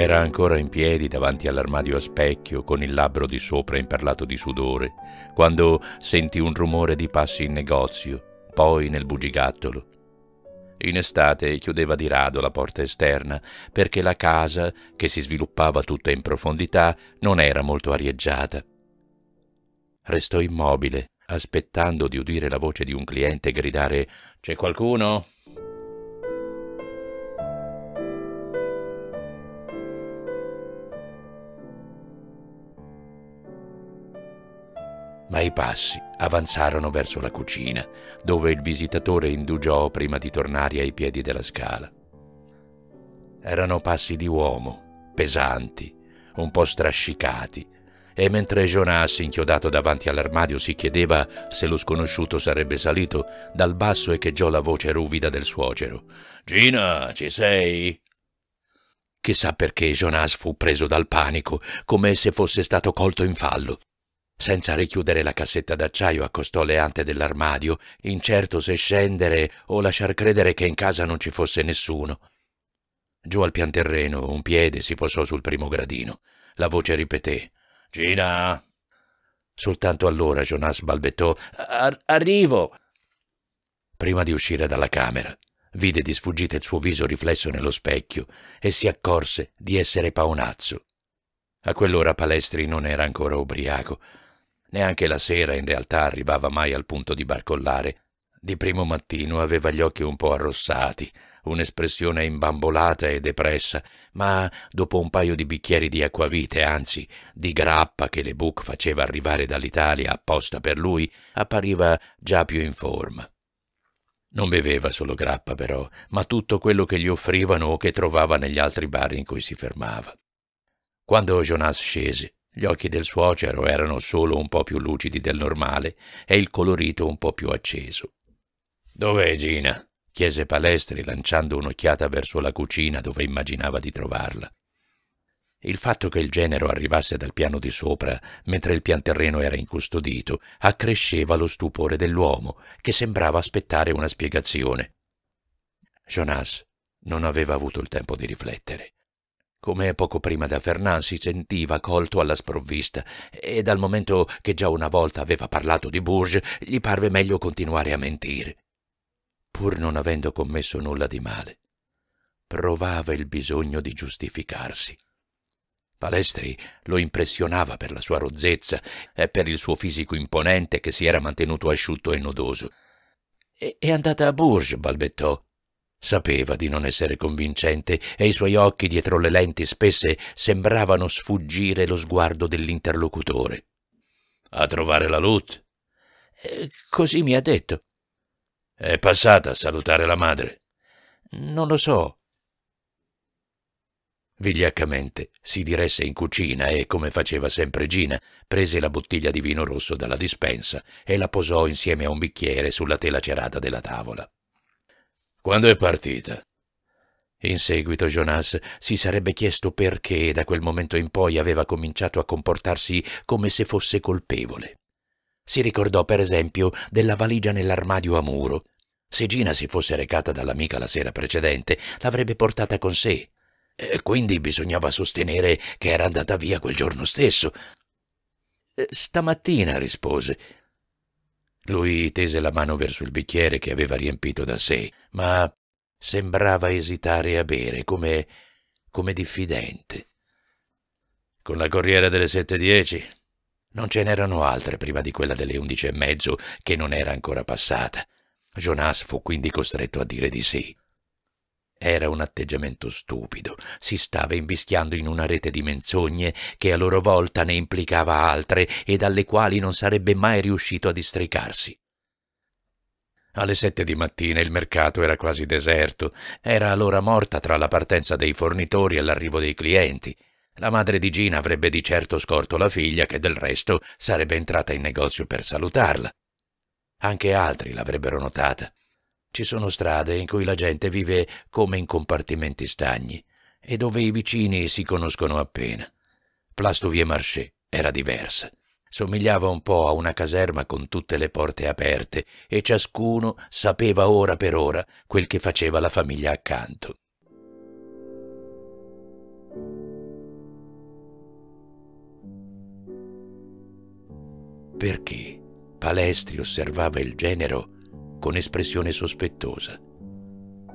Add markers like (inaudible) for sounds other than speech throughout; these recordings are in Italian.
Era ancora in piedi davanti all'armadio a specchio, con il labbro di sopra imperlato di sudore, quando sentì un rumore di passi in negozio, poi nel bugigattolo. In estate chiudeva di rado la porta esterna, perché la casa, che si sviluppava tutta in profondità, non era molto arieggiata. Restò immobile, aspettando di udire la voce di un cliente gridare C'è qualcuno? ma i passi avanzarono verso la cucina, dove il visitatore indugiò prima di tornare ai piedi della scala. Erano passi di uomo, pesanti, un po' strascicati, e mentre Jonas, inchiodato davanti all'armadio, si chiedeva se lo sconosciuto sarebbe salito, dal basso echeggiò la voce ruvida del suocero. Gina, ci sei? Chissà perché Jonas fu preso dal panico, come se fosse stato colto in fallo. Senza richiudere la cassetta d'acciaio accostò le ante dell'armadio, incerto se scendere o lasciar credere che in casa non ci fosse nessuno. Giù al pianterreno un piede si posò sul primo gradino. La voce ripeté Gina. Soltanto allora Jonas balbettò Ar Arrivo. Prima di uscire dalla camera, vide di sfuggita il suo viso riflesso nello specchio e si accorse di essere paonazzo. A quell'ora Palestri non era ancora ubriaco, Neanche la sera in realtà arrivava mai al punto di barcollare. Di primo mattino aveva gli occhi un po' arrossati, un'espressione imbambolata e depressa, ma dopo un paio di bicchieri di acquavite, anzi di grappa che le Buc faceva arrivare dall'Italia apposta per lui, appariva già più in forma. Non beveva solo grappa, però, ma tutto quello che gli offrivano o che trovava negli altri bar in cui si fermava. Quando Jonas scese, gli occhi del suocero erano solo un po' più lucidi del normale e il colorito un po' più acceso. Dov'è Gina? chiese Palestri lanciando un'occhiata verso la cucina dove immaginava di trovarla. Il fatto che il genero arrivasse dal piano di sopra, mentre il pianterreno era incustodito, accresceva lo stupore dell'uomo, che sembrava aspettare una spiegazione. Jonas non aveva avuto il tempo di riflettere. Come poco prima da Fernand si sentiva colto alla sprovvista e dal momento che già una volta aveva parlato di Bourges gli parve meglio continuare a mentire. Pur non avendo commesso nulla di male, provava il bisogno di giustificarsi. Palestri lo impressionava per la sua rozzezza e per il suo fisico imponente che si era mantenuto asciutto e nodoso. E è andata a Bourges, balbettò. Sapeva di non essere convincente e i suoi occhi dietro le lenti spesse sembravano sfuggire lo sguardo dell'interlocutore. A trovare la Lut? Eh, così mi ha detto. È passata a salutare la madre. Non lo so. Vigliaccamente si diresse in cucina e, come faceva sempre Gina, prese la bottiglia di vino rosso dalla dispensa e la posò insieme a un bicchiere sulla tela cerata della tavola. Quando è partita? In seguito Jonas si sarebbe chiesto perché da quel momento in poi aveva cominciato a comportarsi come se fosse colpevole. Si ricordò, per esempio, della valigia nell'armadio a muro. Se Gina si fosse recata dall'amica la sera precedente, l'avrebbe portata con sé. E quindi bisognava sostenere che era andata via quel giorno stesso. Eh, stamattina, rispose, lui tese la mano verso il bicchiere che aveva riempito da sé, ma sembrava esitare a bere, come, come diffidente. Con la corriera delle 7.10 non ce n'erano altre prima di quella delle 11.30 che non era ancora passata. Jonas fu quindi costretto a dire di sì. Era un atteggiamento stupido, si stava invischiando in una rete di menzogne che a loro volta ne implicava altre e dalle quali non sarebbe mai riuscito a districarsi. Alle sette di mattina il mercato era quasi deserto, era allora morta tra la partenza dei fornitori e l'arrivo dei clienti. La madre di Gina avrebbe di certo scorto la figlia che del resto sarebbe entrata in negozio per salutarla. Anche altri l'avrebbero notata. Ci sono strade in cui la gente vive come in compartimenti stagni e dove i vicini si conoscono appena. Place du Marché era diversa. Somigliava un po' a una caserma con tutte le porte aperte e ciascuno sapeva ora per ora quel che faceva la famiglia accanto. Perché Palestri osservava il genero con espressione sospettosa.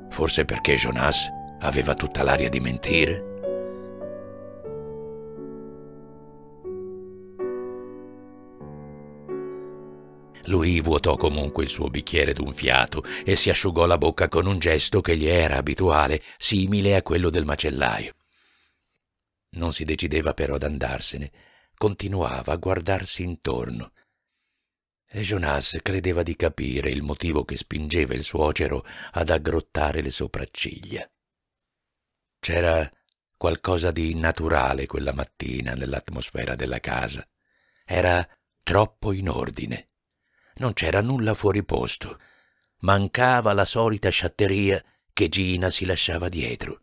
Forse perché Jonas aveva tutta l'aria di mentire? Lui vuotò comunque il suo bicchiere d'un fiato e si asciugò la bocca con un gesto che gli era abituale, simile a quello del macellaio. Non si decideva però ad andarsene, continuava a guardarsi intorno. E Jonas credeva di capire il motivo che spingeva il suocero ad aggrottare le sopracciglia. C'era qualcosa di innaturale quella mattina nell'atmosfera della casa. Era troppo in ordine. Non c'era nulla fuori posto. Mancava la solita sciatteria che Gina si lasciava dietro.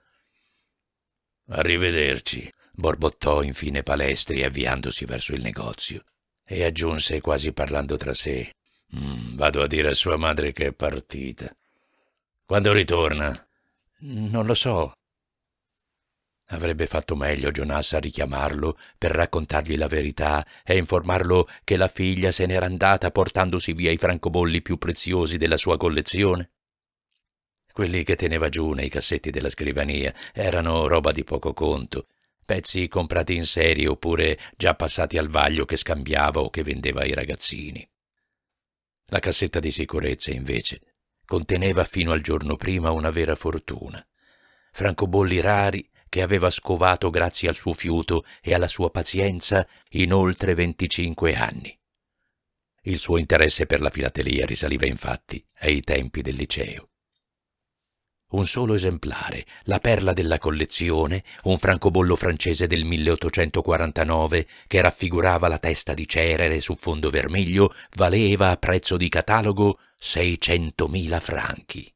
Arrivederci, borbottò infine Palestri avviandosi verso il negozio e aggiunse quasi parlando tra sé. Mm, vado a dire a sua madre che è partita. Quando ritorna? Non lo so. Avrebbe fatto meglio Jonas a richiamarlo per raccontargli la verità e informarlo che la figlia se n'era andata portandosi via i francobolli più preziosi della sua collezione. Quelli che teneva giù nei cassetti della scrivania erano roba di poco conto pezzi comprati in serie oppure già passati al vaglio che scambiava o che vendeva ai ragazzini. La cassetta di sicurezza, invece, conteneva fino al giorno prima una vera fortuna. Francobolli rari che aveva scovato grazie al suo fiuto e alla sua pazienza in oltre 25 anni. Il suo interesse per la filatelia risaliva infatti ai tempi del liceo un solo esemplare, la perla della collezione, un francobollo francese del 1849 che raffigurava la testa di Cerere su fondo vermiglio, valeva a prezzo di catalogo 600.000 franchi.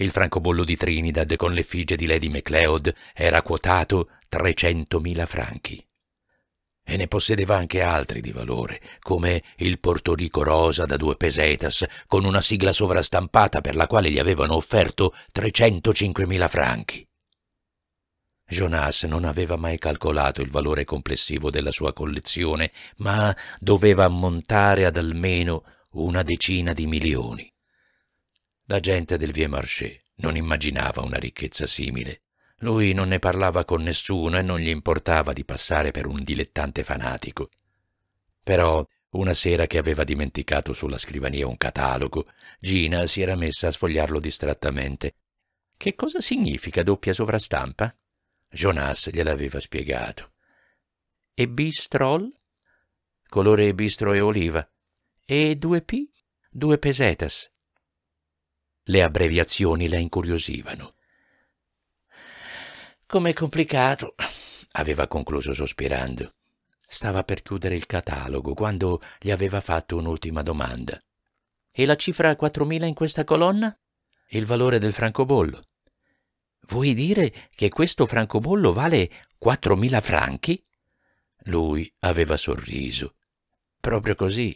Il francobollo di Trinidad con l'effigie di Lady MacLeod era quotato 300.000 franchi e ne possedeva anche altri di valore, come il portorico rosa da due pesetas, con una sigla sovrastampata per la quale gli avevano offerto 305.000 franchi. Jonas non aveva mai calcolato il valore complessivo della sua collezione, ma doveva ammontare ad almeno una decina di milioni. La gente del Vieux Marché non immaginava una ricchezza simile. Lui non ne parlava con nessuno e non gli importava di passare per un dilettante fanatico. Però, una sera che aveva dimenticato sulla scrivania un catalogo, Gina si era messa a sfogliarlo distrattamente. Che cosa significa doppia sovrastampa? Jonas gliel'aveva spiegato. E bistrol? Colore bistro e oliva. E due P? Due pesetas. Le abbreviazioni la incuriosivano. Com'è complicato, aveva concluso sospirando. Stava per chiudere il catalogo quando gli aveva fatto un'ultima domanda. E la cifra 4.000 in questa colonna? Il valore del francobollo. Vuoi dire che questo francobollo vale 4.000 franchi? Lui aveva sorriso. Proprio così.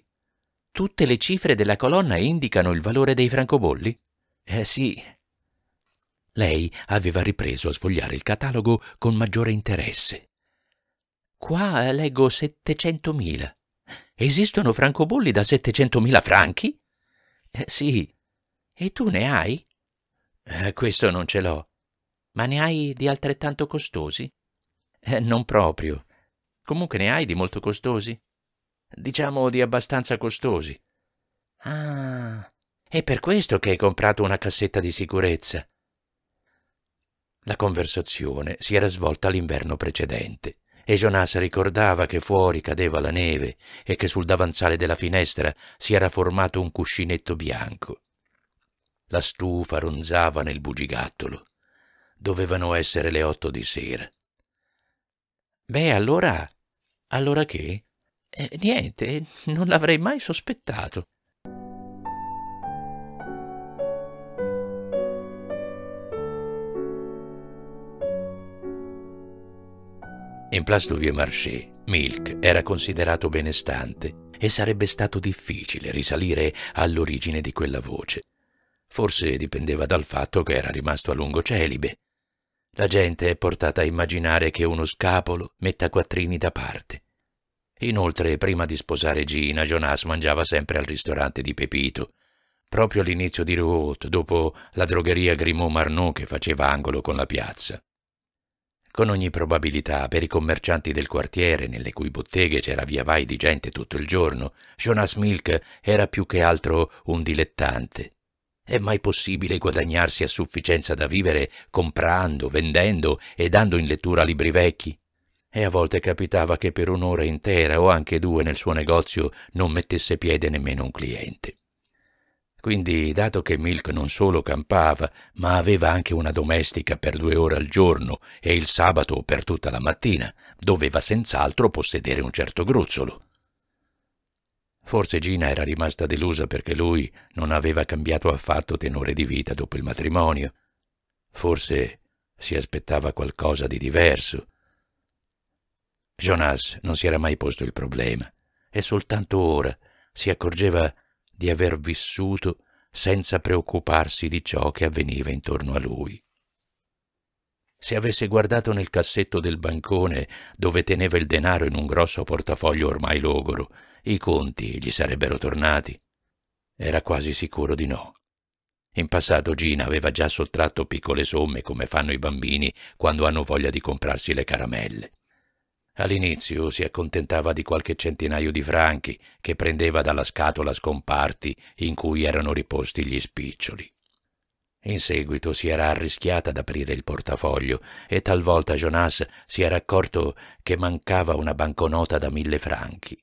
Tutte le cifre della colonna indicano il valore dei francobolli? Eh sì, lei aveva ripreso a sfogliare il catalogo con maggiore interesse. Qua eh, leggo 700.000. Esistono francobolli da 700.000 franchi? Eh, sì. E tu ne hai? Eh, questo non ce l'ho. Ma ne hai di altrettanto costosi? Eh, non proprio. Comunque ne hai di molto costosi? Diciamo di abbastanza costosi. Ah, è per questo che hai comprato una cassetta di sicurezza. La conversazione si era svolta l'inverno precedente e Jonas ricordava che fuori cadeva la neve e che sul davanzale della finestra si era formato un cuscinetto bianco. La stufa ronzava nel bugigattolo. Dovevano essere le otto di sera. Beh, allora... allora che? Eh, niente, non l'avrei mai sospettato. In Place du Vieux-Marché, Milk era considerato benestante e sarebbe stato difficile risalire all'origine di quella voce. Forse dipendeva dal fatto che era rimasto a lungo celibe. La gente è portata a immaginare che uno scapolo metta quattrini da parte. Inoltre, prima di sposare Gina, Jonas mangiava sempre al ristorante di Pepito. Proprio all'inizio di Rouault, dopo la drogheria Grimaud Marnot che faceva angolo con la piazza con ogni probabilità per i commercianti del quartiere, nelle cui botteghe c'era via vai di gente tutto il giorno, Jonas Milk era più che altro un dilettante. È mai possibile guadagnarsi a sufficienza da vivere comprando, vendendo e dando in lettura libri vecchi? E a volte capitava che per un'ora intera o anche due nel suo negozio non mettesse piede nemmeno un cliente. Quindi, dato che Milk non solo campava, ma aveva anche una domestica per due ore al giorno e il sabato per tutta la mattina, doveva senz'altro possedere un certo gruzzolo. Forse Gina era rimasta delusa perché lui non aveva cambiato affatto tenore di vita dopo il matrimonio. Forse si aspettava qualcosa di diverso. Jonas non si era mai posto il problema e soltanto ora si accorgeva di aver vissuto senza preoccuparsi di ciò che avveniva intorno a lui. Se avesse guardato nel cassetto del bancone dove teneva il denaro in un grosso portafoglio ormai logoro, i conti gli sarebbero tornati. Era quasi sicuro di no. In passato Gina aveva già sottratto piccole somme come fanno i bambini quando hanno voglia di comprarsi le caramelle. All'inizio si accontentava di qualche centinaio di franchi che prendeva dalla scatola scomparti in cui erano riposti gli spiccioli. In seguito si era arrischiata ad aprire il portafoglio e talvolta Jonas si era accorto che mancava una banconota da mille franchi.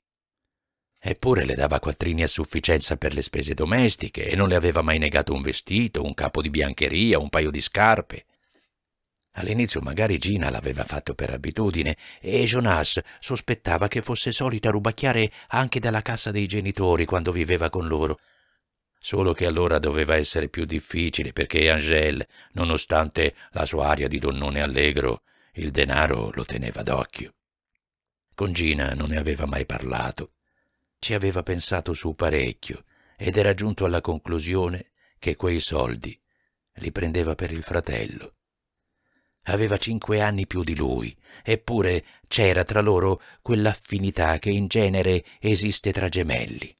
Eppure le dava quattrini a sufficienza per le spese domestiche e non le aveva mai negato un vestito, un capo di biancheria, un paio di scarpe. All'inizio magari Gina l'aveva fatto per abitudine e Jonas sospettava che fosse solita rubacchiare anche dalla cassa dei genitori quando viveva con loro. Solo che allora doveva essere più difficile perché Angèle, nonostante la sua aria di donnone allegro, il denaro lo teneva d'occhio. Con Gina non ne aveva mai parlato. Ci aveva pensato su parecchio ed era giunto alla conclusione che quei soldi li prendeva per il fratello aveva cinque anni più di lui, eppure c'era tra loro quell'affinità che in genere esiste tra gemelli.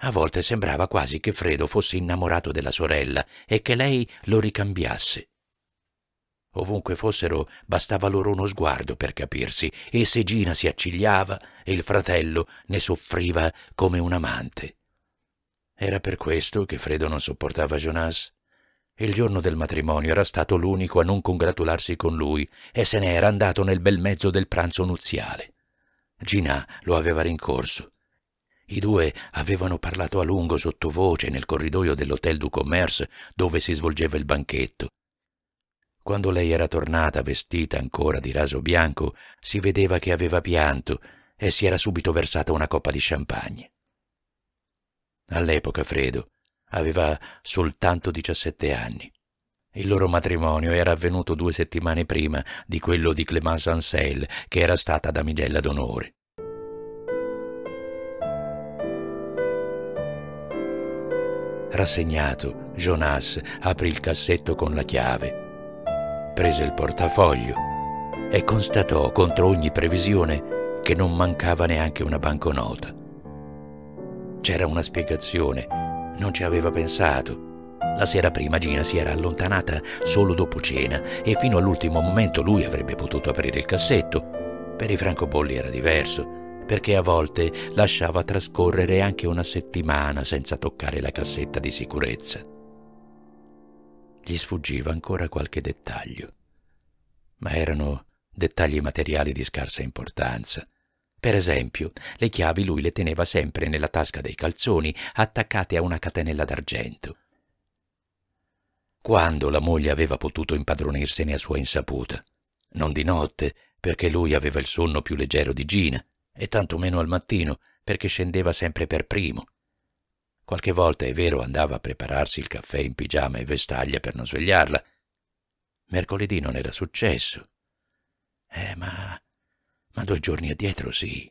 A volte sembrava quasi che Fredo fosse innamorato della sorella e che lei lo ricambiasse. Ovunque fossero, bastava loro uno sguardo per capirsi, e se Gina si accigliava, il fratello ne soffriva come un amante. Era per questo che Fredo non sopportava Jonas? Il giorno del matrimonio era stato l'unico a non congratularsi con lui e se ne era andato nel bel mezzo del pranzo nuziale. Gina lo aveva rincorso. I due avevano parlato a lungo sottovoce nel corridoio dell'Hotel du Commerce dove si svolgeva il banchetto. Quando lei era tornata vestita ancora di raso bianco, si vedeva che aveva pianto e si era subito versata una coppa di champagne. All'epoca Fredo aveva soltanto 17 anni. Il loro matrimonio era avvenuto due settimane prima di quello di Clemence Ansel, che era stata damigella d'onore. Rassegnato, Jonas aprì il cassetto con la chiave, prese il portafoglio e constatò contro ogni previsione che non mancava neanche una banconota. C'era una spiegazione non ci aveva pensato. La sera prima Gina si era allontanata solo dopo cena e fino all'ultimo momento lui avrebbe potuto aprire il cassetto. Per i francobolli era diverso, perché a volte lasciava trascorrere anche una settimana senza toccare la cassetta di sicurezza. Gli sfuggiva ancora qualche dettaglio, ma erano dettagli materiali di scarsa importanza. Per esempio, le chiavi lui le teneva sempre nella tasca dei calzoni, attaccate a una catenella d'argento. Quando la moglie aveva potuto impadronirsene a sua insaputa? Non di notte, perché lui aveva il sonno più leggero di Gina, e tanto meno al mattino, perché scendeva sempre per primo. Qualche volta, è vero, andava a prepararsi il caffè in pigiama e vestaglia per non svegliarla. Mercoledì non era successo. Eh, ma ma due giorni addietro sì.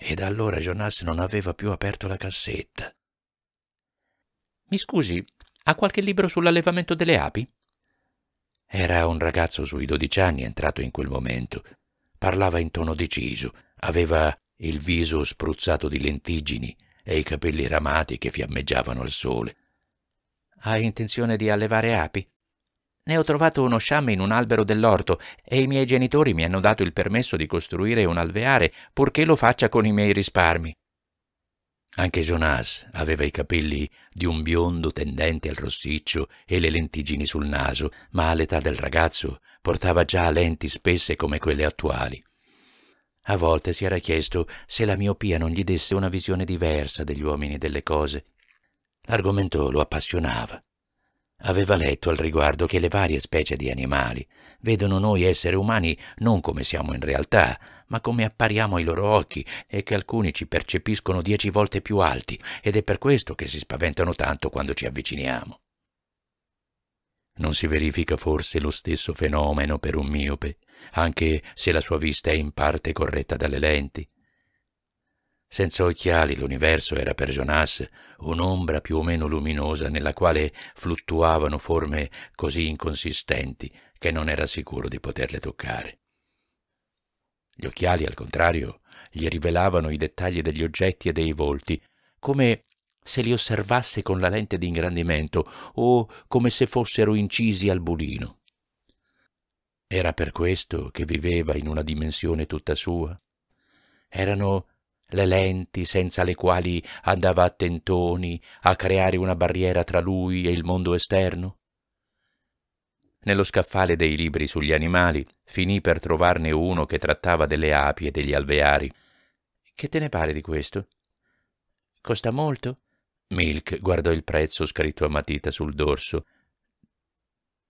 E da allora Jonas non aveva più aperto la cassetta. Mi scusi, ha qualche libro sull'allevamento delle api? Era un ragazzo sui dodici anni entrato in quel momento. Parlava in tono deciso, aveva il viso spruzzato di lentiggini e i capelli ramati che fiammeggiavano al sole. Hai intenzione di allevare api? Ne ho trovato uno sciame in un albero dell'orto e i miei genitori mi hanno dato il permesso di costruire un alveare, purché lo faccia con i miei risparmi. Anche Jonas aveva i capelli di un biondo tendente al rossiccio e le lentiggini sul naso, ma all'età del ragazzo portava già lenti spesse come quelle attuali. A volte si era chiesto se la miopia non gli desse una visione diversa degli uomini e delle cose. L'argomento lo appassionava Aveva letto al riguardo che le varie specie di animali vedono noi esseri umani non come siamo in realtà, ma come appariamo ai loro occhi e che alcuni ci percepiscono dieci volte più alti ed è per questo che si spaventano tanto quando ci avviciniamo. Non si verifica forse lo stesso fenomeno per un miope, anche se la sua vista è in parte corretta dalle lenti? Senza occhiali l'universo era per Jonas un'ombra più o meno luminosa nella quale fluttuavano forme così inconsistenti che non era sicuro di poterle toccare. Gli occhiali, al contrario, gli rivelavano i dettagli degli oggetti e dei volti, come se li osservasse con la lente di ingrandimento o come se fossero incisi al bulino. Era per questo che viveva in una dimensione tutta sua? Erano le lenti senza le quali andava a tentoni a creare una barriera tra lui e il mondo esterno? Nello scaffale dei libri sugli animali finì per trovarne uno che trattava delle api e degli alveari. Che te ne pare di questo? Costa molto? Milk guardò il prezzo scritto a matita sul dorso.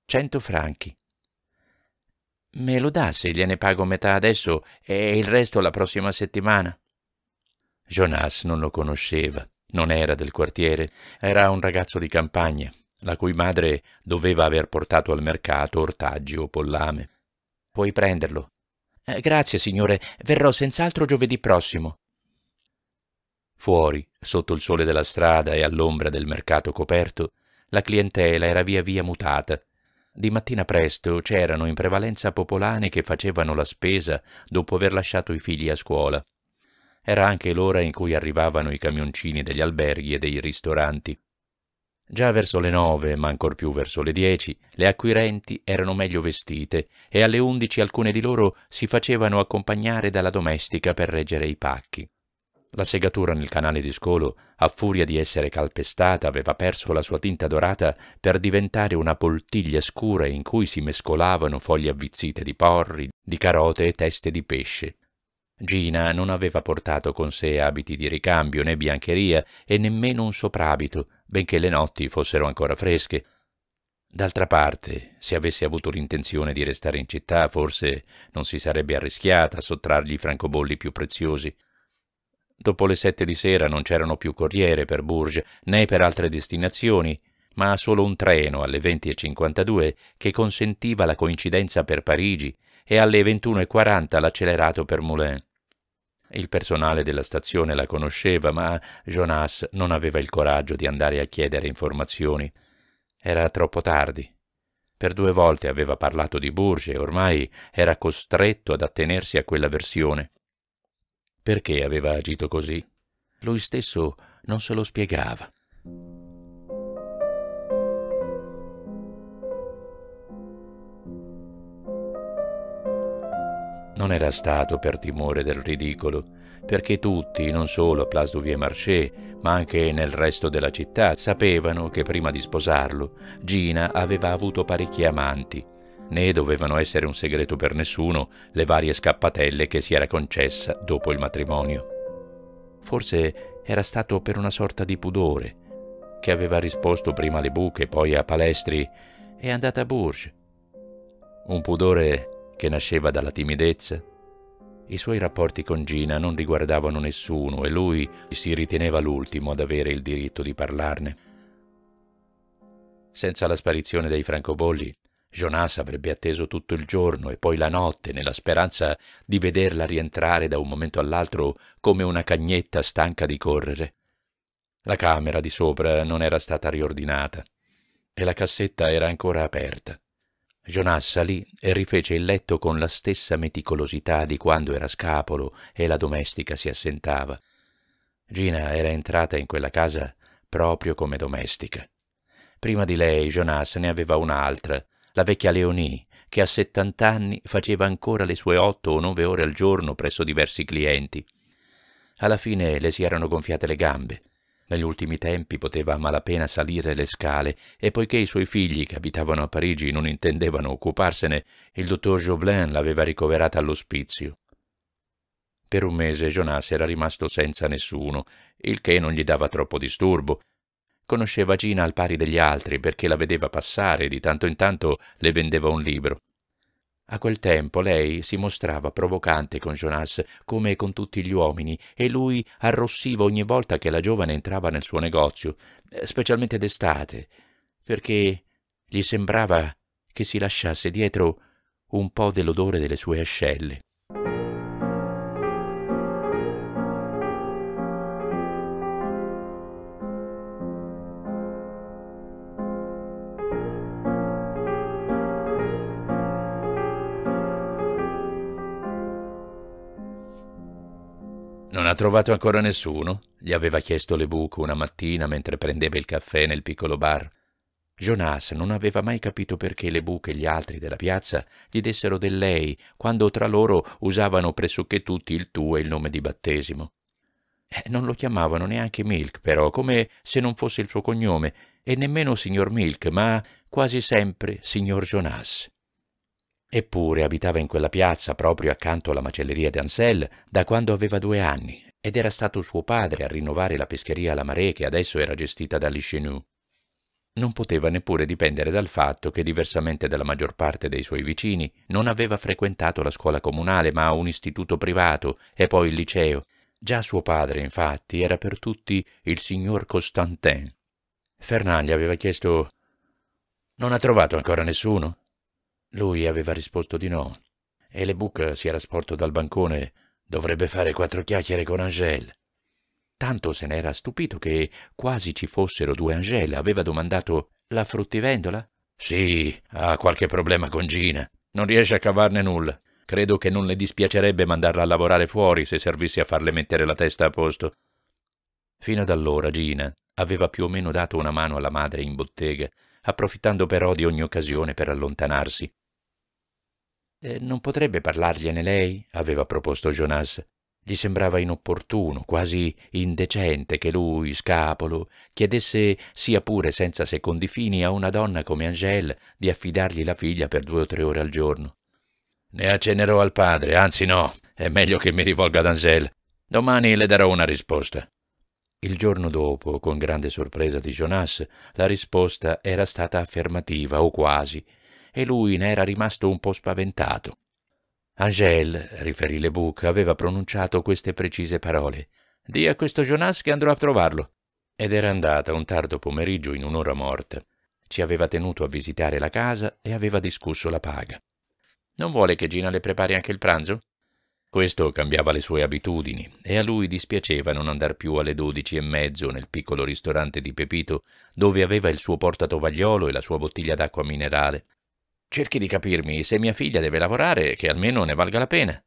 Cento franchi. Me lo dà se gliene pago metà adesso e il resto la prossima settimana. Jonas non lo conosceva, non era del quartiere, era un ragazzo di campagna, la cui madre doveva aver portato al mercato ortaggi o pollame. Puoi prenderlo. Eh, grazie, signore, verrò senz'altro giovedì prossimo. Fuori, sotto il sole della strada e all'ombra del mercato coperto, la clientela era via via mutata. Di mattina presto c'erano in prevalenza popolani che facevano la spesa dopo aver lasciato i figli a scuola era anche l'ora in cui arrivavano i camioncini degli alberghi e dei ristoranti. Già verso le nove, ma ancor più verso le dieci, le acquirenti erano meglio vestite e alle undici alcune di loro si facevano accompagnare dalla domestica per reggere i pacchi. La segatura nel canale di scolo, a furia di essere calpestata, aveva perso la sua tinta dorata per diventare una poltiglia scura in cui si mescolavano foglie avvizzite di porri, di carote e teste di pesce. Gina non aveva portato con sé abiti di ricambio né biancheria e nemmeno un soprabito, benché le notti fossero ancora fresche. D'altra parte, se avesse avuto l'intenzione di restare in città, forse non si sarebbe arrischiata a sottrargli i francobolli più preziosi. Dopo le sette di sera non c'erano più corriere per Bourges né per altre destinazioni, ma solo un treno alle 20.52 che consentiva la coincidenza per Parigi e alle 21.40 l'accelerato per Moulin. Il personale della stazione la conosceva, ma Jonas non aveva il coraggio di andare a chiedere informazioni. Era troppo tardi. Per due volte aveva parlato di Bourges e ormai era costretto ad attenersi a quella versione. Perché aveva agito così? Lui stesso non se lo spiegava. Non era stato per timore del ridicolo, perché tutti, non solo a Place du Vieux-Marché, ma anche nel resto della città, sapevano che prima di sposarlo Gina aveva avuto parecchi amanti, né dovevano essere un segreto per nessuno le varie scappatelle che si era concessa dopo il matrimonio. Forse era stato per una sorta di pudore, che aveva risposto prima alle buche, poi a Palestri, e andata a Bourges. Un pudore che nasceva dalla timidezza? I suoi rapporti con Gina non riguardavano nessuno e lui si riteneva l'ultimo ad avere il diritto di parlarne. Senza la sparizione dei francobolli, Jonas avrebbe atteso tutto il giorno e poi la notte nella speranza di vederla rientrare da un momento all'altro come una cagnetta stanca di correre. La camera di sopra non era stata riordinata e la cassetta era ancora aperta. Jonas salì e rifece il letto con la stessa meticolosità di quando era scapolo e la domestica si assentava. Gina era entrata in quella casa proprio come domestica. Prima di lei Jonas ne aveva un'altra, la vecchia Leonie, che a 70 anni faceva ancora le sue otto o nove ore al giorno presso diversi clienti. Alla fine le si erano gonfiate le gambe negli ultimi tempi poteva a malapena salire le scale e poiché i suoi figli che abitavano a Parigi non intendevano occuparsene, il dottor Joblin l'aveva ricoverata all'ospizio. Per un mese Jonas era rimasto senza nessuno, il che non gli dava troppo disturbo. Conosceva Gina al pari degli altri perché la vedeva passare e di tanto in tanto le vendeva un libro. A quel tempo lei si mostrava provocante con Jonas, come con tutti gli uomini, e lui arrossiva ogni volta che la giovane entrava nel suo negozio, eh, specialmente d'estate, perché gli sembrava che si lasciasse dietro un po' dell'odore delle sue ascelle. trovato ancora nessuno? gli aveva chiesto Lebuco una mattina mentre prendeva il caffè nel piccolo bar. Jonas non aveva mai capito perché Lebuc e gli altri della piazza gli dessero del lei, quando tra loro usavano pressoché tutti il tu e il nome di battesimo. Eh, non lo chiamavano neanche Milk, però, come se non fosse il suo cognome, e nemmeno signor Milk, ma quasi sempre signor Jonas. Eppure abitava in quella piazza, proprio accanto alla macelleria di Ansel, da quando aveva due anni, ed era stato suo padre a rinnovare la pescheria alla Marè che adesso era gestita da Lichenu. Non poteva neppure dipendere dal fatto che, diversamente dalla maggior parte dei suoi vicini, non aveva frequentato la scuola comunale ma un istituto privato e poi il liceo. Già suo padre, infatti, era per tutti il signor Costantin. gli aveva chiesto «Non ha trovato ancora nessuno?» Lui aveva risposto di no, e Le Lebuc si era sporto dal bancone Dovrebbe fare quattro chiacchiere con Angèle. Tanto se n'era stupito che quasi ci fossero due Angèle. Aveva domandato la fruttivendola? Sì, ha qualche problema con Gina. Non riesce a cavarne nulla. Credo che non le dispiacerebbe mandarla a lavorare fuori se servisse a farle mettere la testa a posto. Fino ad allora Gina aveva più o meno dato una mano alla madre in bottega, approfittando però di ogni occasione per allontanarsi. Eh, non potrebbe parlargliene lei? aveva proposto Jonas. Gli sembrava inopportuno, quasi indecente, che lui, scapolo, chiedesse, sia pure senza secondi fini, a una donna come Angèle di affidargli la figlia per due o tre ore al giorno. Ne accennerò al padre, anzi no, è meglio che mi rivolga ad Angèle. Domani le darò una risposta. Il giorno dopo, con grande sorpresa di Jonas, la risposta era stata affermativa o quasi, e lui ne era rimasto un po' spaventato. Angèle, riferì Lebuc, aveva pronunciato queste precise parole. Dì a questo Jonas che andrò a trovarlo. Ed era andata un tardo pomeriggio in un'ora morta. Ci aveva tenuto a visitare la casa e aveva discusso la paga. Non vuole che Gina le prepari anche il pranzo? Questo cambiava le sue abitudini e a lui dispiaceva non andar più alle dodici e mezzo nel piccolo ristorante di Pepito dove aveva il suo portatovagliolo e la sua bottiglia d'acqua minerale. Cerchi di capirmi, se mia figlia deve lavorare, che almeno ne valga la pena.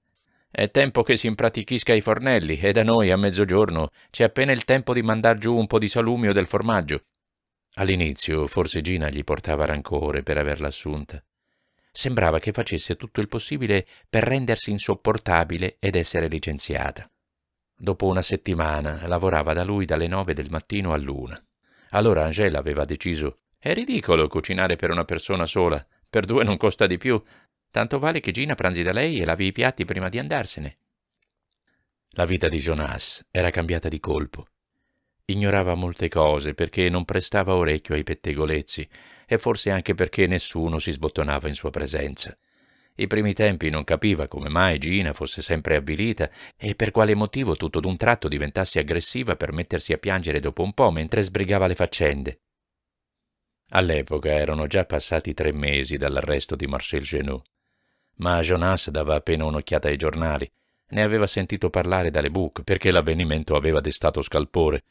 È tempo che si impratichisca i fornelli, e da noi a mezzogiorno c'è appena il tempo di mandar giù un po' di salumi o del formaggio. All'inizio forse Gina gli portava rancore per averla assunta. Sembrava che facesse tutto il possibile per rendersi insopportabile ed essere licenziata. Dopo una settimana lavorava da lui dalle nove del mattino all'una. Allora Angela aveva deciso: è ridicolo cucinare per una persona sola. Per due non costa di più. Tanto vale che Gina pranzi da lei e lavi i piatti prima di andarsene. La vita di Jonas era cambiata di colpo. Ignorava molte cose perché non prestava orecchio ai pettegolezzi e forse anche perché nessuno si sbottonava in sua presenza. I primi tempi non capiva come mai Gina fosse sempre avvilita e per quale motivo tutto d'un tratto diventasse aggressiva per mettersi a piangere dopo un po' mentre sbrigava le faccende. All'epoca erano già passati tre mesi dall'arresto di Marcel Genoux, ma Jonas dava appena un'occhiata ai giornali. Ne aveva sentito parlare dalle buche perché l'avvenimento aveva destato scalpore.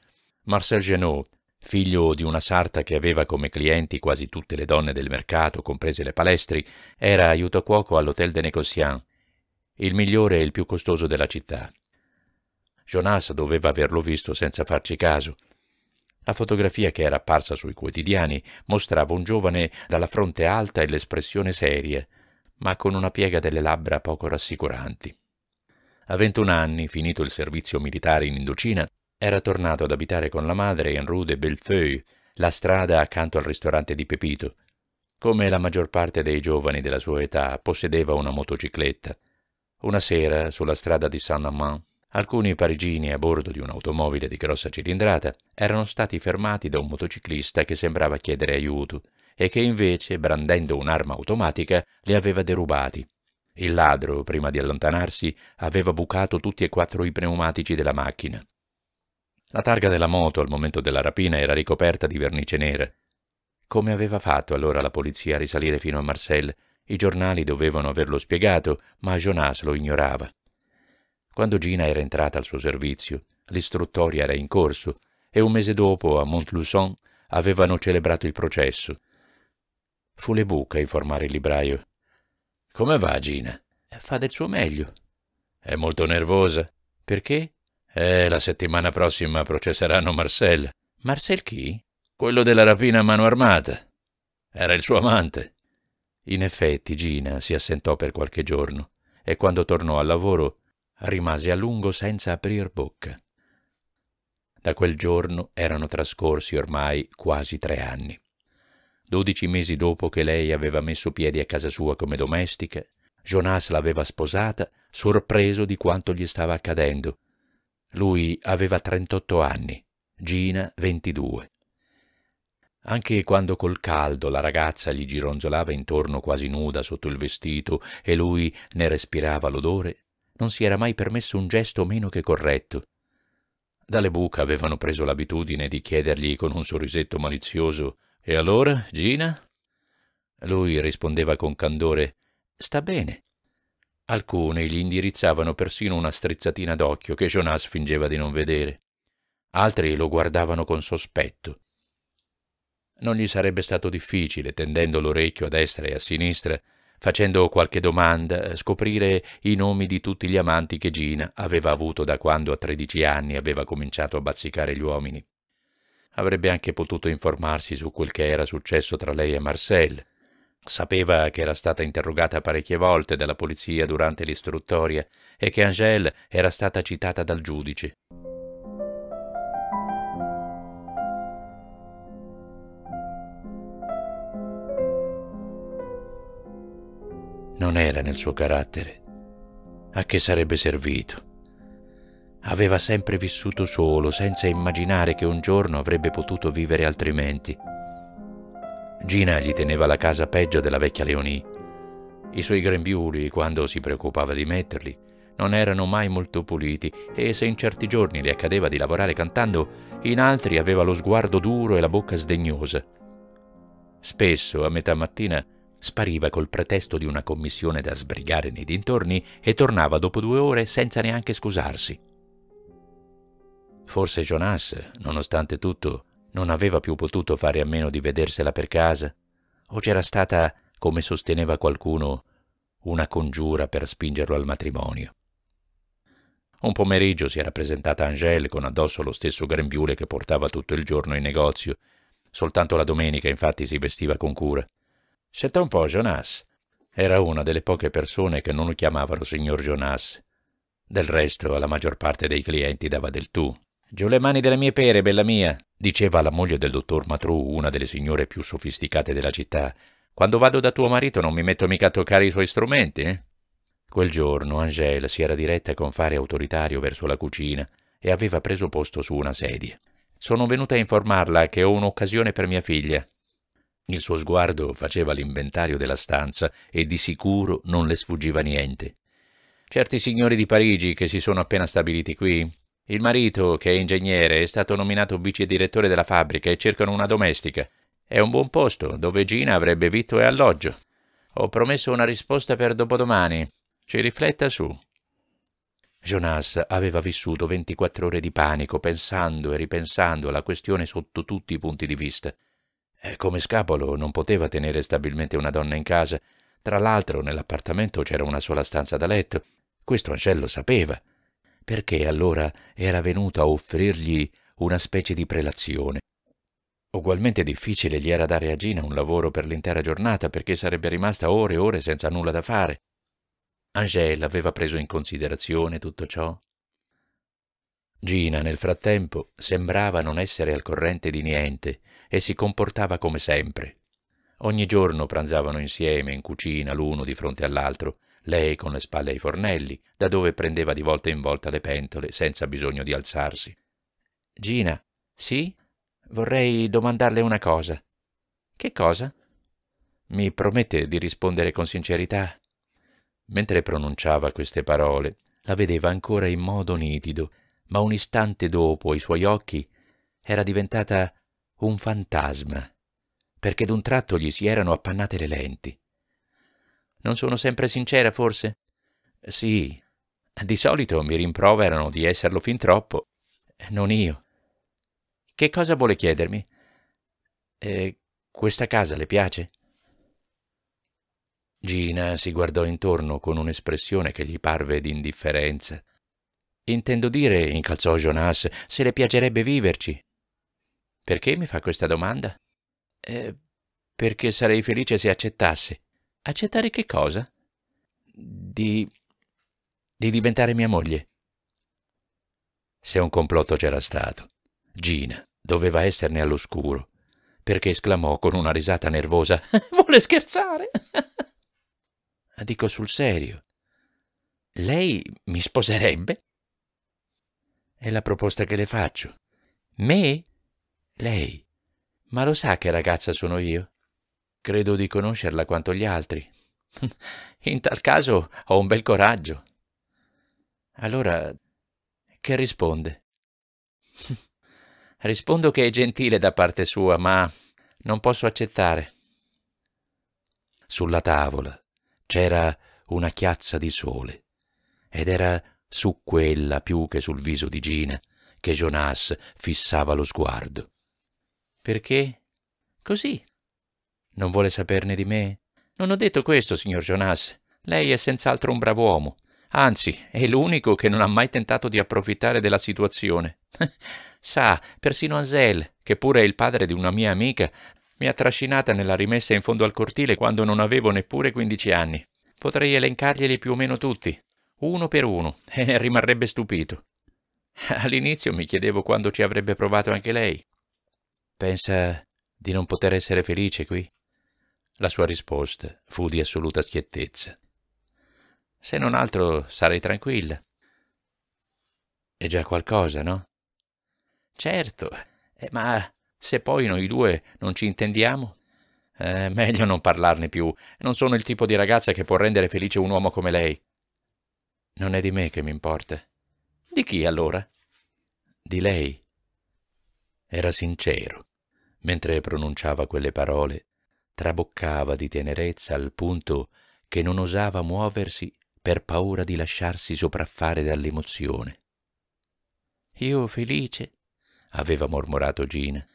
Marcel Genoux, figlio di una sarta che aveva come clienti quasi tutte le donne del mercato, comprese le palestri, era aiuto cuoco all'Hôtel de Négociants, il migliore e il più costoso della città. Jonas doveva averlo visto senza farci caso. La fotografia che era apparsa sui quotidiani mostrava un giovane dalla fronte alta e l'espressione seria, ma con una piega delle labbra poco rassicuranti. A 21 anni, finito il servizio militare in Indocina, era tornato ad abitare con la madre in Rue de Bellefeuille, la strada accanto al ristorante di Pepito. Come la maggior parte dei giovani della sua età, possedeva una motocicletta. Una sera, sulla strada di Saint-Amand, Alcuni parigini a bordo di un'automobile di grossa cilindrata erano stati fermati da un motociclista che sembrava chiedere aiuto e che invece, brandendo un'arma automatica, li aveva derubati. Il ladro, prima di allontanarsi, aveva bucato tutti e quattro i pneumatici della macchina. La targa della moto al momento della rapina era ricoperta di vernice nera. Come aveva fatto allora la polizia a risalire fino a Marseille? I giornali dovevano averlo spiegato, ma Jonas lo ignorava. Quando Gina era entrata al suo servizio, l'istruttoria era in corso e un mese dopo a Montluçon avevano celebrato il processo. Fu le buca a informare il libraio. Come va Gina? Eh, fa del suo meglio. È molto nervosa. Perché? Eh, la settimana prossima processeranno Marcel. Marcel chi? Quello della rapina a mano armata. Era il suo amante. In effetti Gina si assentò per qualche giorno e quando tornò al lavoro rimase a lungo senza aprir bocca. Da quel giorno erano trascorsi ormai quasi tre anni. Dodici mesi dopo che lei aveva messo piedi a casa sua come domestica, Jonas l'aveva sposata, sorpreso di quanto gli stava accadendo. Lui aveva 38 anni, Gina 22. Anche quando col caldo la ragazza gli gironzolava intorno quasi nuda sotto il vestito e lui ne respirava l'odore, non si era mai permesso un gesto meno che corretto. Dalle buca avevano preso l'abitudine di chiedergli con un sorrisetto malizioso E allora, Gina? Lui rispondeva con candore Sta bene. Alcune gli indirizzavano persino una strizzatina d'occhio che Jonas fingeva di non vedere. Altri lo guardavano con sospetto. Non gli sarebbe stato difficile, tendendo l'orecchio a destra e a sinistra, facendo qualche domanda, eh, scoprire i nomi di tutti gli amanti che Gina aveva avuto da quando a 13 anni aveva cominciato a bazzicare gli uomini. Avrebbe anche potuto informarsi su quel che era successo tra lei e Marcel. Sapeva che era stata interrogata parecchie volte dalla polizia durante l'istruttoria e che Angèle era stata citata dal giudice. Non era nel suo carattere. A che sarebbe servito? Aveva sempre vissuto solo, senza immaginare che un giorno avrebbe potuto vivere altrimenti. Gina gli teneva la casa peggio della vecchia Leonì. I suoi grembiuli, quando si preoccupava di metterli, non erano mai molto puliti e se in certi giorni le accadeva di lavorare cantando, in altri aveva lo sguardo duro e la bocca sdegnosa. Spesso, a metà mattina, Spariva col pretesto di una commissione da sbrigare nei dintorni e tornava dopo due ore senza neanche scusarsi. Forse Jonas, nonostante tutto, non aveva più potuto fare a meno di vedersela per casa, o c'era stata, come sosteneva qualcuno, una congiura per spingerlo al matrimonio. Un pomeriggio si era presentata Angèle con addosso lo stesso grembiule che portava tutto il giorno in negozio. Soltanto la domenica, infatti, si vestiva con cura. Setta un po', Jonas. Era una delle poche persone che non lo chiamavano signor Jonas. Del resto, alla maggior parte dei clienti dava del tu. Giù le mani delle mie pere, bella mia, diceva la moglie del dottor Matru, una delle signore più sofisticate della città. Quando vado da tuo marito non mi metto mica a toccare i suoi strumenti? Eh? Quel giorno Angèle si era diretta con fare autoritario verso la cucina e aveva preso posto su una sedia. Sono venuta a informarla che ho un'occasione per mia figlia. Il suo sguardo faceva l'inventario della stanza e di sicuro non le sfuggiva niente. Certi signori di Parigi che si sono appena stabiliti qui, il marito, che è ingegnere, è stato nominato vice direttore della fabbrica e cercano una domestica. È un buon posto, dove Gina avrebbe vitto e alloggio. Ho promesso una risposta per dopodomani. Ci rifletta su. Jonas aveva vissuto 24 ore di panico, pensando e ripensando alla questione sotto tutti i punti di vista. Eh, come scapolo non poteva tenere stabilmente una donna in casa. Tra l'altro nell'appartamento c'era una sola stanza da letto. Questo Ancello sapeva. Perché allora era venuto a offrirgli una specie di prelazione? Ugualmente difficile gli era dare a Gina un lavoro per l'intera giornata perché sarebbe rimasta ore e ore senza nulla da fare. Angèle aveva preso in considerazione tutto ciò? Gina, nel frattempo, sembrava non essere al corrente di niente e si comportava come sempre. Ogni giorno pranzavano insieme in cucina l'uno di fronte all'altro, lei con le spalle ai fornelli, da dove prendeva di volta in volta le pentole senza bisogno di alzarsi. Gina, sì? Vorrei domandarle una cosa. Che cosa? Mi promette di rispondere con sincerità? Mentre pronunciava queste parole, la vedeva ancora in modo nitido, ma un istante dopo i suoi occhi era diventata un fantasma, perché d'un tratto gli si erano appannate le lenti. Non sono sempre sincera, forse? Sì. Di solito mi rimproverano di esserlo fin troppo. Non io. Che cosa vuole chiedermi? Eh, questa casa le piace? Gina si guardò intorno con un'espressione che gli parve di indifferenza. Intendo dire, incalzò Jonas, se le piacerebbe viverci. Perché mi fa questa domanda? Eh, perché sarei felice se accettasse. Accettare che cosa? Di... di diventare mia moglie. Se un complotto c'era stato, Gina doveva esserne all'oscuro, perché esclamò con una risata nervosa (laughs) Vuole scherzare? (laughs) Dico sul serio. Lei mi sposerebbe? È la proposta che le faccio. Me? Lei. Ma lo sa che ragazza sono io? Credo di conoscerla quanto gli altri. (laughs) In tal caso ho un bel coraggio. Allora, che risponde? (laughs) Rispondo che è gentile da parte sua, ma non posso accettare. Sulla tavola c'era una chiazza di sole ed era su quella più che sul viso di Gina che Jonas fissava lo sguardo. Perché? Così. Non vuole saperne di me? Non ho detto questo, signor Jonas. Lei è senz'altro un bravo uomo. Anzi, è l'unico che non ha mai tentato di approfittare della situazione. (laughs) Sa, persino Ansel, che pure è il padre di una mia amica, mi ha trascinata nella rimessa in fondo al cortile quando non avevo neppure 15 anni. Potrei elencarglieli più o meno tutti, uno per uno, (laughs) e rimarrebbe stupito. (laughs) All'inizio mi chiedevo quando ci avrebbe provato anche lei. Pensa di non poter essere felice qui? La sua risposta fu di assoluta schiettezza. Se non altro sarei tranquilla. È già qualcosa, no? Certo, eh, ma se poi noi due non ci intendiamo, è eh, meglio non parlarne più. Non sono il tipo di ragazza che può rendere felice un uomo come lei. Non è di me che mi importa. Di chi allora? Di lei. Era sincero. Mentre pronunciava quelle parole, traboccava di tenerezza al punto che non osava muoversi per paura di lasciarsi sopraffare dall'emozione. Io felice, aveva mormorato Gina,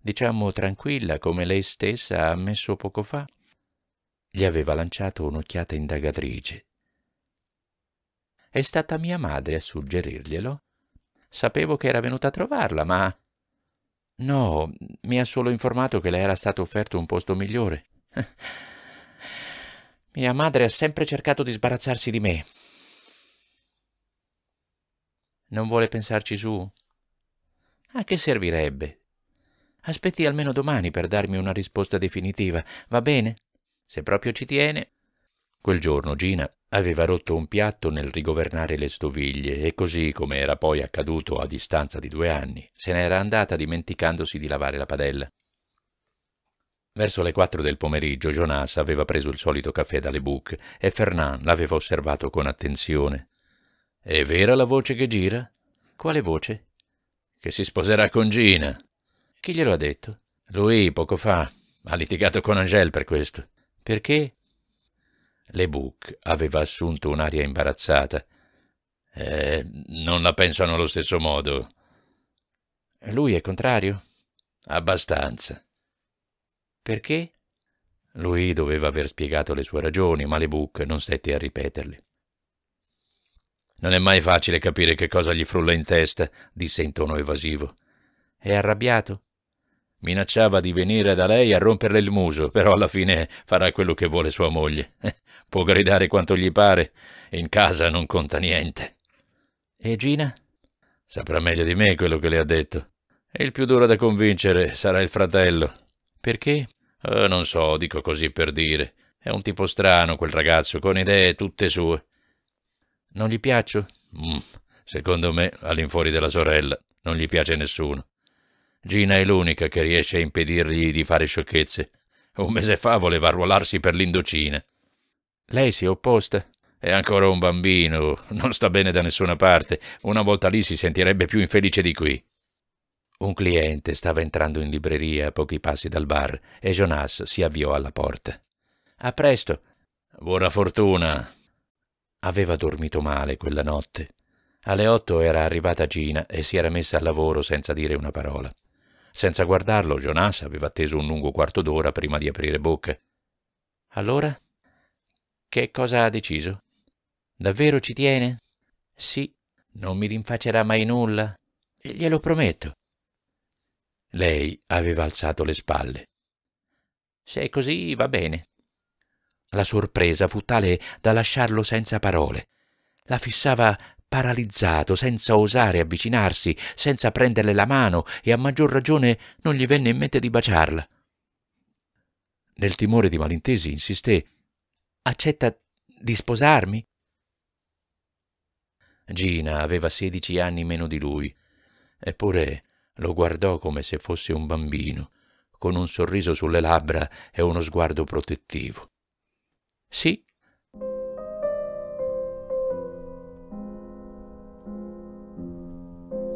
diciamo tranquilla come lei stessa ha ammesso poco fa. Gli aveva lanciato un'occhiata indagatrice. È stata mia madre a suggerirglielo. Sapevo che era venuta a trovarla, ma No, mi ha solo informato che le era stato offerto un posto migliore. (laughs) Mia madre ha sempre cercato di sbarazzarsi di me. Non vuole pensarci su? A che servirebbe? Aspetti almeno domani per darmi una risposta definitiva, va bene? Se proprio ci tiene. Quel giorno Gina Aveva rotto un piatto nel rigovernare le stoviglie e così, come era poi accaduto a distanza di due anni, se n'era andata dimenticandosi di lavare la padella. Verso le quattro del pomeriggio Jonas aveva preso il solito caffè dalle buche e Fernand l'aveva osservato con attenzione. È vera la voce che gira? Quale voce? Che si sposerà con Gina. Chi glielo ha detto? Lui, poco fa. Ha litigato con Angèle per questo. Perché? Le Buc aveva assunto un'aria imbarazzata. Eh, non la pensano allo stesso modo. Lui è contrario? Abbastanza. Perché? Lui doveva aver spiegato le sue ragioni, ma Le Buc non stette a ripeterle. Non è mai facile capire che cosa gli frulla in testa, disse in tono evasivo. È arrabbiato? Minacciava di venire da lei a romperle il muso, però alla fine farà quello che vuole sua moglie. (laughs) Può gridare quanto gli pare, in casa non conta niente. E Gina? Saprà meglio di me quello che le ha detto. E Il più duro da convincere sarà il fratello. Perché? Eh, non so, dico così per dire. È un tipo strano quel ragazzo, con idee tutte sue. Non gli piaccio? Mm, secondo me, all'infuori della sorella, non gli piace nessuno. Gina è l'unica che riesce a impedirgli di fare sciocchezze. Un mese fa voleva arruolarsi per l'Indocina. Lei si è opposta? È ancora un bambino, non sta bene da nessuna parte. Una volta lì si sentirebbe più infelice di qui. Un cliente stava entrando in libreria a pochi passi dal bar e Jonas si avviò alla porta. A presto. Buona fortuna. Aveva dormito male quella notte. Alle otto era arrivata Gina e si era messa al lavoro senza dire una parola. Senza guardarlo, Jonas aveva atteso un lungo quarto d'ora prima di aprire bocca. Allora? Che cosa ha deciso? Davvero ci tiene? Sì, non mi rinfacerà mai nulla. Glielo prometto. Lei aveva alzato le spalle. Se è così, va bene. La sorpresa fu tale da lasciarlo senza parole. La fissava paralizzato, senza osare avvicinarsi, senza prenderle la mano e a maggior ragione non gli venne in mente di baciarla. Nel timore di malintesi insisté Accetta di sposarmi? Gina aveva sedici anni meno di lui, eppure lo guardò come se fosse un bambino, con un sorriso sulle labbra e uno sguardo protettivo. Sì,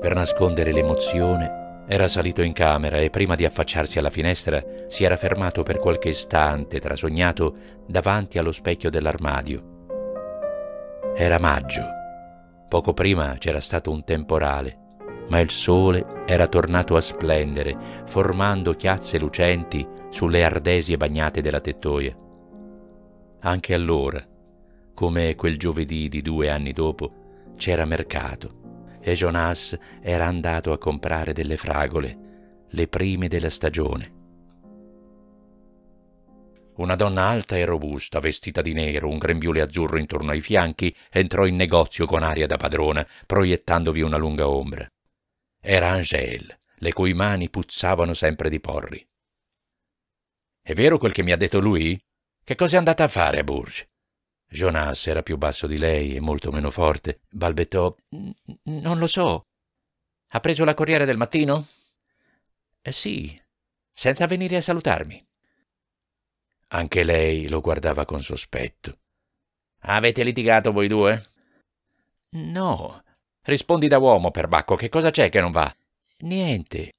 Per nascondere l'emozione era salito in camera e prima di affacciarsi alla finestra si era fermato per qualche istante trasognato davanti allo specchio dell'armadio. Era maggio. Poco prima c'era stato un temporale, ma il sole era tornato a splendere, formando chiazze lucenti sulle ardesie bagnate della tettoia. Anche allora, come quel giovedì di due anni dopo, c'era mercato e Jonas era andato a comprare delle fragole, le prime della stagione. Una donna alta e robusta, vestita di nero, un grembiule azzurro intorno ai fianchi, entrò in negozio con aria da padrona, proiettandovi una lunga ombra. Era Angèle, le cui mani puzzavano sempre di porri. È vero quel che mi ha detto lui? Che cosa è andata a fare a Bourges? Jonas era più basso di lei e molto meno forte. Balbettò Non lo so. Ha preso la corriera del mattino? Eh sì, senza venire a salutarmi. Anche lei lo guardava con sospetto. Avete litigato voi due? No. Rispondi da uomo, perbacco, che cosa c'è che non va? Niente.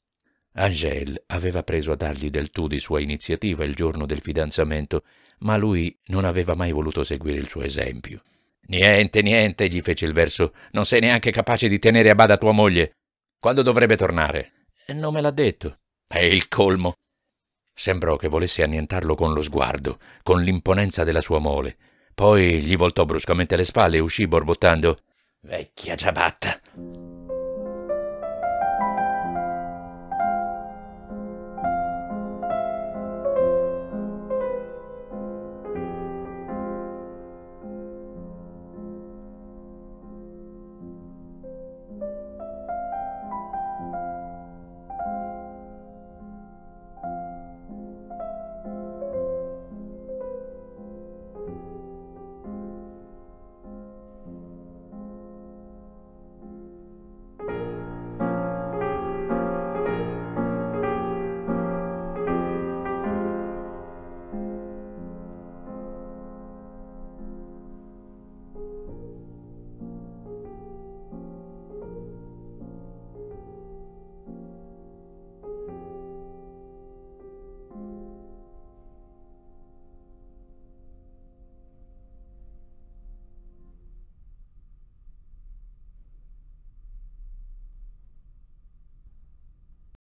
Angèle aveva preso a dargli del tu di sua iniziativa il giorno del fidanzamento, ma lui non aveva mai voluto seguire il suo esempio. Niente, niente, gli fece il verso. Non sei neanche capace di tenere a bada tua moglie. Quando dovrebbe tornare? Eh, non me l'ha detto. È il colmo. Sembrò che volesse annientarlo con lo sguardo, con l'imponenza della sua mole. Poi gli voltò bruscamente le spalle e uscì borbottando. Vecchia ciabatta.